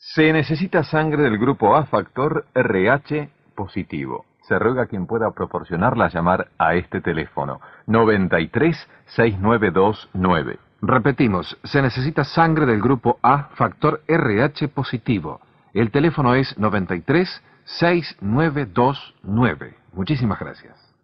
Se necesita sangre del grupo A factor RH positivo. Se ruega a quien pueda proporcionarla llamar a este teléfono 93 6929. Repetimos, se necesita sangre del grupo A factor RH positivo. El teléfono es 93 6929. Muchísimas gracias.